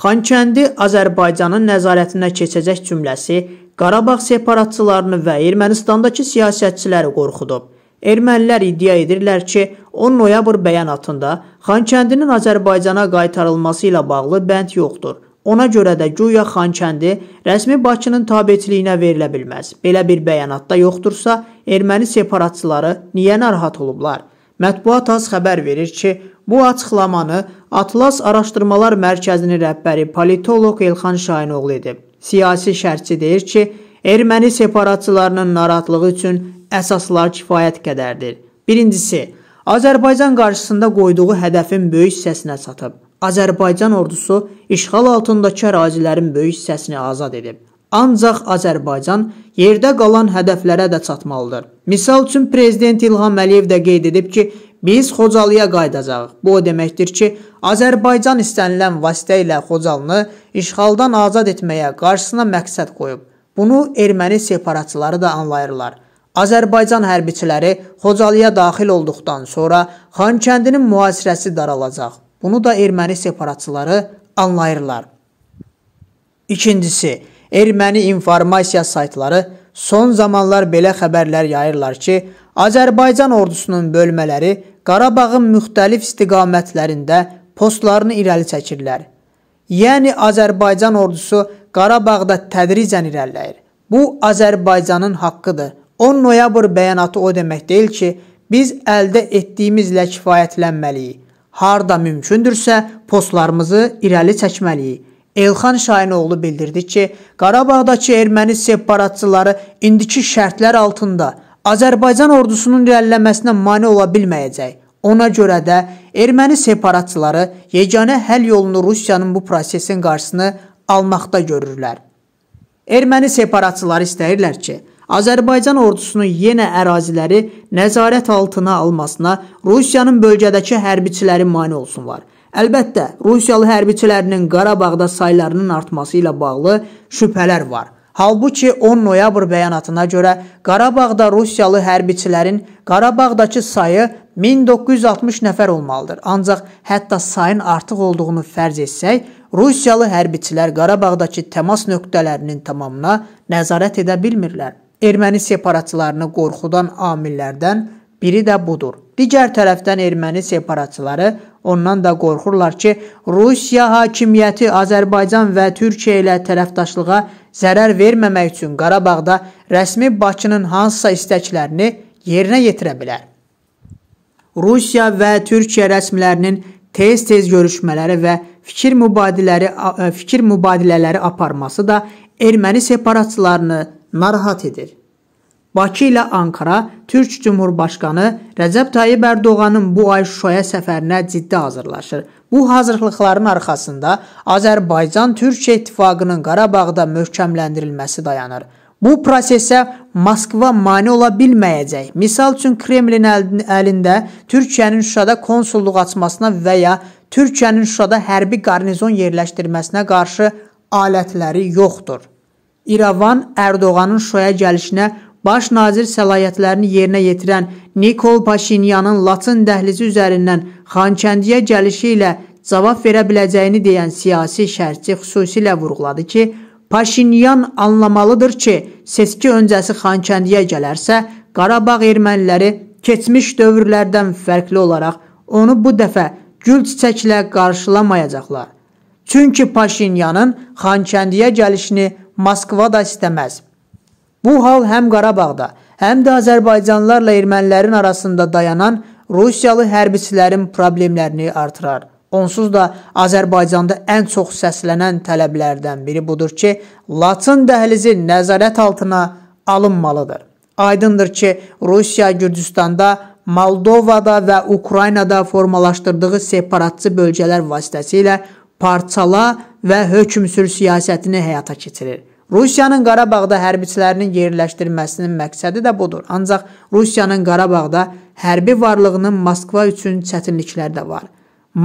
Xankəndi Azərbaycanın nəzarətinə keçəcək cümləsi Qarabağ separatçılarını və Ermənistandakı siyasətçiləri qorxudub. Ermənilər iddia edirlər ki, 10 noyabr bəyanatında Xankəndinin Azərbaycana qaytarılması ilə bağlı bənd yoxdur. Ona görə də güya Xankəndi rəsmi Bakının tabeçiliyinə verilə bilməz. Belə bir bəyanatda yoxdursa, erməni separatçıları niyə narahat olublar? Mətbuat az xəbər verir ki, bu açıqlamanı Atlas Araşdırmalar Mərkəzinin rəhbəri politoloq Elxan Şahinoğlu edib. Siyasi şərhçi deyir ki, erməni separatçılarının narahatlığı üçün əsaslar kifayət qədərdir. Birincisi, Azərbaycan qarşısında qoyduğu hədəfin böyük hissəsinə çatıb. Azərbaycan ordusu işğal altındakı ərazilərin böyük hissəsini azad edib. Ancaq Azərbaycan yerdə qalan hədəflərə də çatmalıdır. Misal üçün prezident İlham Əliyev də qeyd edib ki, biz Xocalıya qayıdacağıq. Bu o deməkdir ki, Azərbaycan istənilən vasitə ilə Xocalını işğaldan azad etməyə qarşısına məqsəd qoyub. Bunu erməni separatçıları da anlayırlar. Azərbaycan hərbiçiləri Xocalıya daxil olduqdan sonra Xankəndinin mühasirəsi daralacaq. Bunu da erməni separatçıları anlayırlar. İkincisi, erməni informasiya saytları son zamanlar belə xəbərlər yayırlar ki, Azərbaycan ordusunun bölmələri Qarabağın müxtəlif istiqamətlərində postlarını irəli çəkirlər. Yəni Azərbaycan ordusu Qarabağda tədricən irəliləyir. Bu Azərbaycanın haqqıdır. 10 noyabr bəyanatı o demək deyil ki, biz əldə etdiyimizlə kifayətlənməliyik. Harda mümkündürsə postlarımızı irəli çəkməliyik. Elxan Şahinoğlu bildirdi ki, Qarabağdakı erməni separatçıları indiki şərtlər altında Azərbaycan ordusunun irəliləməsinə mane ola bilməyəcək. Ona görə də erməni separatçıları yeganə həll yolunu Rusiyanın bu prosesin qarşısını almaqda görürlər. Erməni separatçıları istəyirlər ki, Azərbaycan ordusunun yenə əraziləri nəzarət altına almasına Rusiyanın bölgədəki hərbiçiləri mane olsunlar. Əlbəttə, Rusiyalı hərbiçilərinin Qarabağda saylarının artması ilə bağlı şübhələr var. Halbuki 10 noyabr bəyanatına görə Qarabağda Rusiyalı hərbiçilərin Qarabağdakı sayı 1960 nəfər olmalıdır. Ancaq hətta sayın artıq olduğunu fərz etsək, Rusiyalı hərbiçilər Qarabağdakı təmas nöqtələrinin tamamına nəzarət edə bilmirlər. Erməni separatçılarını qorxudan amillərdən biri də budur. Digər tərəfdən erməni separatçıları ondan da qorxurlar ki, Rusiya hakimiyyəti Azərbaycan və Türkiyə ilə tərəfdaşlığa zərər verməmək üçün Qarabağda rəsmi Bakının hansısa istəklərini yerinə yetirə bilər. Rusiya və Türkiyə rəsmilərinin tez-tez görüşmələri və fikir mübadilələri e, fikir mübadilələri aparması da erməni separatçılarını narahat edir. Bakı ilə Ankara Türk Cumhurbaşqanı Rəcəb Tayyib Ərdoğanın bu ay Şuşaya səfərinə ciddi hazırlaşır. Bu hazırlıqların arxasında Azərbaycan-Türkiyə ittifaqının Qarabağda möhkəmləndirilməsi dayanır. Bu prosesə Moskva mane ola bilməyəcək. Misal üçün Kremlin əlində Türkiyənin Şuşada konsulluq açmasına və ya Türkiyənin Şuşada hərbi qarnizon yerləşdirməsinə qarşı alətləri yoxdur. İrəvan Ərdoğanın Şuşaya gəlişinə baş nazir səlahiyyətlərini yerinə yetirən Nikol Paşinyanın Laçın dəhlizi üzərindən Xankəndiyə gəlişi ilə cavab verə biləcəyini deyən siyasi şərhçi xüsusilə vurğuladı ki, Paşinyan anlamalıdır ki, seçki öncəsi Xankəndiyə gələrsə, Qarabağ erməniləri keçmiş dövrlərdən fərqli olaraq onu bu dəfə gül çiçəklə qarşılamayacaqlar. Çünki Paşinyanın Xankəndiyə gəlişini Moskva da istəməz. Bu hal həm Qarabağda, həm də Azərbaycanlılarla ermənilərin arasında dayanan Rusiyalı hərbiçilərin problemlərini artırar. Onsuz da Azərbaycanda ən çox səslənən tələblərdən biri budur ki, Laçın dəhlizi nəzarət altına alınmalıdır. Aydındır ki, Rusiya Gürcüstanda, Moldovada və Ukraynada formalaşdırdığı separatçı bölgələr vasitəsilə parçala və hökmsür siyasətini həyata keçirir. Rusiyanın Qarabağda hərbiçilərinin yerləşdirməsinin məqsədi də budur. Ancaq Rusiyanın Qarabağda hərbi varlığının Moskva üçün çətinlikləri də var.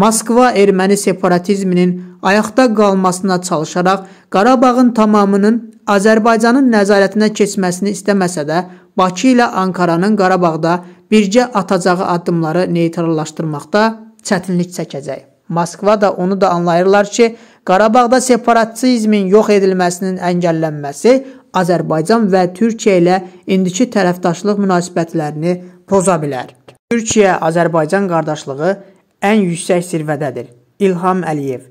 Moskva erməni separatizminin ayaqda qalmasına çalışaraq Qarabağın tamamının Azərbaycanın nəzarətinə keçməsini istəməsə də, Bakı ilə Ankaranın Qarabağda bircə atacağı addımları neytrallaşdırmaqda çətinlik çəkəcək. Moskva da onu da anlayırlar ki, Qarabağda separatizmin yox edilməsinin əngəllənməsi Azərbaycan və Türkiyə ilə indiki tərəfdaşlıq münasibətlərini poza bilər. Türkiyə-Azərbaycan qardaşlığı ən yüksək zirvədədir. İlham Əliyev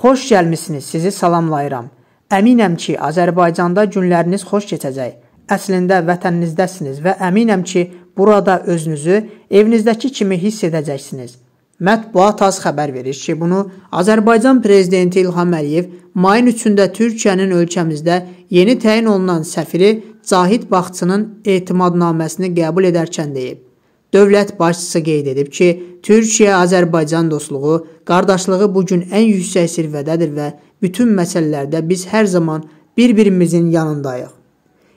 Xoş gəlmisiniz, sizi salamlayıram. Əminəm ki, Azərbaycanda günləriniz xoş keçəcək. Əslində vətəninizdəsiniz və əminəm ki, burada özünüzü evinizdəki kimi hiss edəcəksiniz. Mətbuat az xəbər verir ki, bunu Azərbaycan prezidenti İlham Əliyev mayın 3-də Türkiyənin ölkəmizdə yeni təyin olunan səfiri Cahid Baxçının etimadnaməsini qəbul edərkən deyib. Dövlət başçısı qeyd edib ki, Türkiyə-Azərbaycan dostluğu, qardaşlığı bu gün ən yüksək sirvədədir və bütün məsələlərdə biz hər zaman bir-birimizin yanındayıq.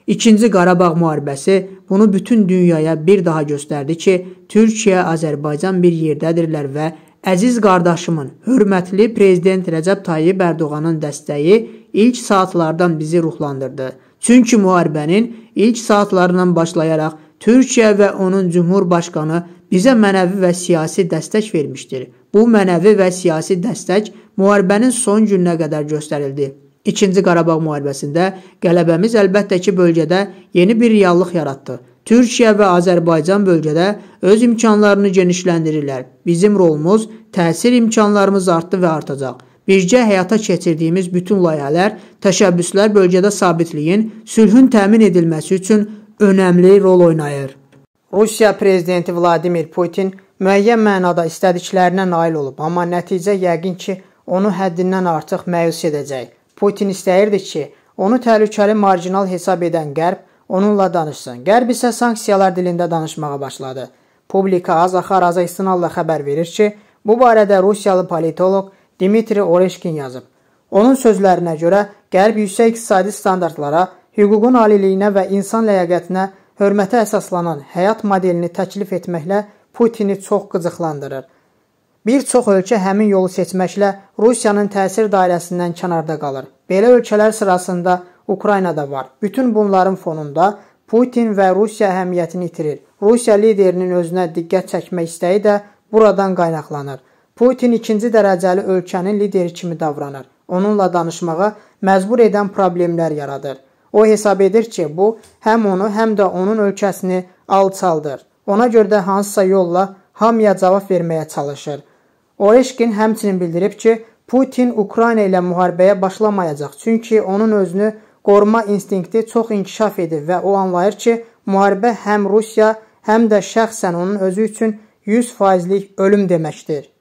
İkinci Qarabağ müharibəsi bunu bütün dünyaya bir daha göstərdi ki, Türkiyə, Azərbaycan bir yerdədirlər və əziz qardaşımın, hörmətli prezident Rəcəb Tayyib Ərdoğanın dəstəyi ilk saatlardan bizi ruhlandırdı. Çünki müharibənin ilk saatlarından başlayaraq Türkiyə və onun Cümhurbaşqanı bizə mənəvi və siyasi dəstək vermişdir. Bu mənəvi və siyasi dəstək müharibənin son gününə qədər göstərildi. İkinci Qarabağ müharibəsində qələbəmiz əlbəttə ki, bölgədə yeni bir reallıq yaratdı. Türkiyə və Azərbaycan bölgədə öz imkanlarını genişləndirirlər. Bizim rolumuz, təsir imkanlarımız artdı və artacaq. Bircə həyata keçirdiyimiz bütün layihələr, təşəbbüslər bölgədə sabitliyin, sülhün təmin edilməsi üçün önəmli rol oynayır. Rusiya prezidenti Vladimir Putin müəyyən mənada istədiklərinə nail olub, amma nəticə yəqin ki, onu həddindən artıq məyus edəcək. Putin istəyirdi ki, onu təhlükəli marjinal hesab edən Qərb onunla danışsın. Qərb isə sanksiyalar dilində danışmağa başladı. Publika Azaxaraza istinadla xəbər verir ki, bu barədə Rusiyalı politoloq Dimitri Oreşkin yazıb. Onun sözlərinə görə Qərb yüksək iqtisadi standartlara, hüququn aliliyinə və insan ləyaqətinə hörmətə əsaslanan həyat modelini təklif etməklə Putini çox qıcıqlandırır. Bir çox ölkə həmin yolu seçməklə Rusiyanın təsir dairəsindən kənarda qalır. Belə ölkələr sırasında Ukrayna da var. Bütün bunların fonunda Putin və Rusiya əhəmiyyətini itirir. Rusiya liderinin özünə diqqət çəkmək istəyi də buradan qaynaqlanır. Putin ikinci dərəcəli ölkənin lideri kimi davranır. Onunla danışmağa məcbur edən problemlər yaradır. O hesab edir ki, bu həm onu, həm də onun ölkəsini alçaldır. Ona görə də hansısa yolla hamıya cavab verməyə çalışır. Oreşkin həmçinin bildirib ki, Putin Ukrayna ilə müharibəyə başlamayacaq, çünki onun özünü qoruma instinkti çox inkişaf edib və o anlayır ki, müharibə həm Rusiya, həm də şəxsən onun özü üçün 100 faizlik ölüm deməkdir.